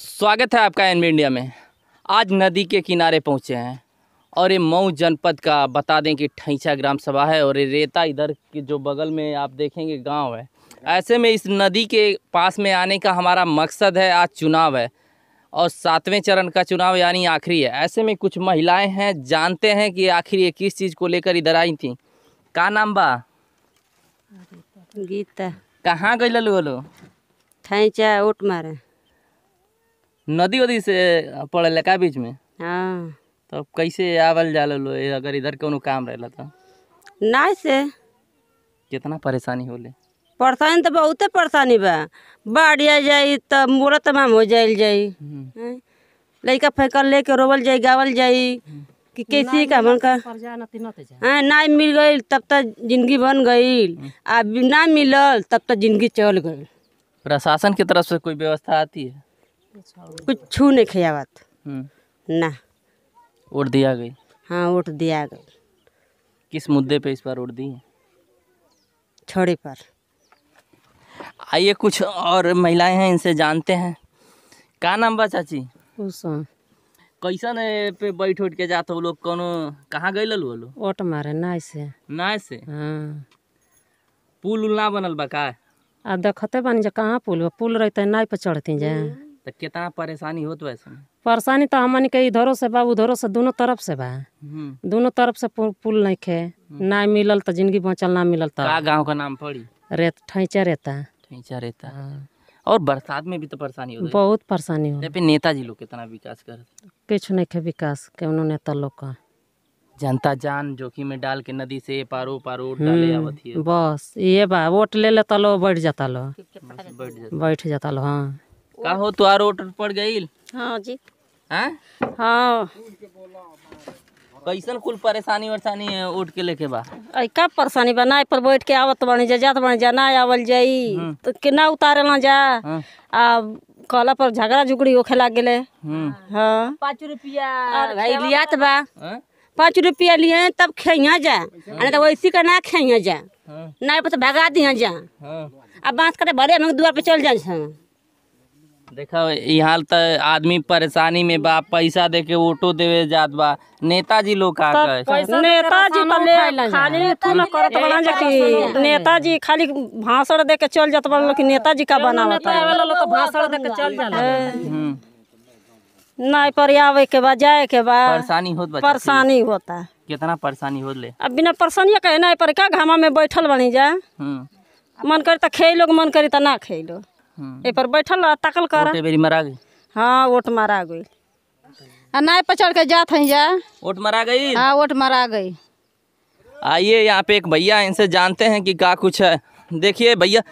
स्वागत है आपका एन इंडिया में आज नदी के किनारे पहुंचे हैं और ये मऊ जनपद का बता दें कि ठैचा ग्राम सभा है और ये रेता इधर के जो बगल में आप देखेंगे गांव है ऐसे में इस नदी के पास में आने का हमारा मकसद है आज चुनाव है और सातवें चरण का चुनाव यानी आखिरी है ऐसे में कुछ महिलाएं हैं जानते हैं कि आखिर ये किस चीज़ को लेकर इधर आई थी का नाम बा गीता कहाँ गई ललू ठैचा ओट मारे नदी वदी से पड़े का बीच में हाँ। तो कैसे आवल जाला लो अगर इधर कोनो काम रहे तो ना से कितना परेशानी होले परेशानी तो बहुत परेशानी बा बाढ़ आ जाए तो मोरा तमाम हो जाए जाए हम्म। लड़का फैकल लेके रोवल जाए गावल जाए हम्म। कि कैसे का मन का हाँ ना मिल गई तब तक जिंदगी बन गई हम्म। आ ना मिलल तब तक जिंदगी चल गई प्रशासन की तरफ से कोई व्यवस्था आती है कुछ छू नहीं खियावत हम्म। ना वोट दिया गई हाँ वोट दिया गई किस मुद्दे पे इस बार वोट दी छोड़े पर आइए कुछ और महिलाएं हैं इनसे जानते हैं का नाम बा चाची कैसन पे बैठ उठ के जाते हो लोग कौन कहाँ गए ललू लो ओट मारे ना से ना से हाँ। पुल उल ना बनल बा का अब देखते बानी जे कहाँ पुल पुल रहते नाई पर चढ़ती जे तो कितना परेशानी होत वैसे परेशानी तो हमन के इधरों से बा उधरों से दोनों तरफ से बा हम्म। दोनों तरफ से पुल नहीं खे हम्म। ना मिलल तो जिंदगी बचल ना मिलल तो गाँव का नाम पड़ी रेत ठैचा रेता ठैचा रेता और बरसात में भी तो परेशानी हो बहुत परेशानी होती है नेताजी लोग कितना विकास कर कुछ नहीं खे विकास के उन्होंने नेता लोग का जनता जान जोखिम में डाल के नदी से पारो पारो हम्म, बस ये बा वोट ले लेता लो बैठ जाता लो बैठ जाता लो हाँ का हो तुहार ऑर्डर पड़ गई हाँ जी हाँ हाँ कैसन कुल परेशानी वरसानी है उठ के लेके बा का परेशानी बा ना पर बैठ के आवत बनी जा जात बनी जा ना आवल जाई हम्म। तो किना उतारे ना जा हम्म। आ कहला पर झगड़ा झुगड़ी होखे लाग गेले हम्म। हाँ पाँच रुपया भाई लियात बा पाँच रुपया लिए तब खेइया जा अरे तो वैसी का ना खेइया जा हाँ। ना पर तो भगा दिया जा हाँ। अब बांस कटे भरे हम द्वार पे चल जा हाँ। देखो यहाँ तो आदमी परेशानी में बा पैसा दे के वोटो देवे जात बा नेताजी लोग का नेताजी तो खाली तू ना करत बना जे कि नेताजी खाली भाषण दे के चल जात बा लेकिन नेताजी का बनावत है तो भाषण दे चल जाला नहीं पर आवे के बाद जाए के बाद परेशानी होत परेशानी होता है कितना परेशानी हो ले अब बिना परेशानी कहे ना पर का घामा में बैठल बनी जाए हम्म। मन करे तो खेलो मन करे तो ना खेलो हम्म। ए पर बैठल रह तकल कर ओटे बेरी मरा गई हां ओट मरा गई आ नाय पर के जात हैं जा ओट मरा गई हां ओट मरा गई आइए यहां पे एक भैया इनसे जानते हैं कि का कुछ है देखिए भैया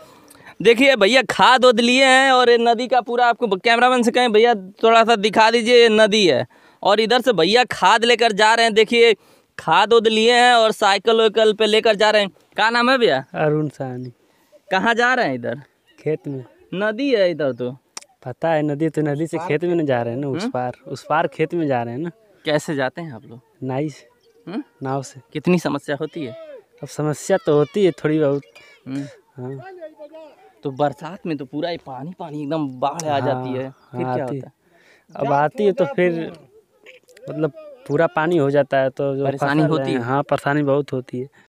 देखिए भैया खाद उद लिए हैं और ये नदी का पूरा आपको कैमरामैन से कहें भैया थोड़ा सा दिखा दीजिए ये नदी है और इधर से भैया खाद लेकर जा रहे हैं देखिए खाद उद लिए हैं और साइकिल वाइकल पे लेकर जा रहे हैं क्या नाम है भैया अरुण सहनी कहाँ जा रहे हैं इधर खेत में नदी है इधर तो पता है नदी तो नदी से खेत में जा रहे हैं ना उस हम्म? पार उस पार खेत में जा रहे हैं ना कैसे जाते हैं आप लोग नाई से हम्म? नाव से कितनी समस्या होती है अब समस्या तो होती है थोड़ी बहुत हम्म। हाँ तो बरसात में तो पूरा ही पानी पानी एकदम बाढ़ आ जाती हाँ, है फिर हाँ, क्या होता है अब आती है तो फिर मतलब पूरा पानी हो जाता है तो परेशानी होती है हाँ परेशानी बहुत होती है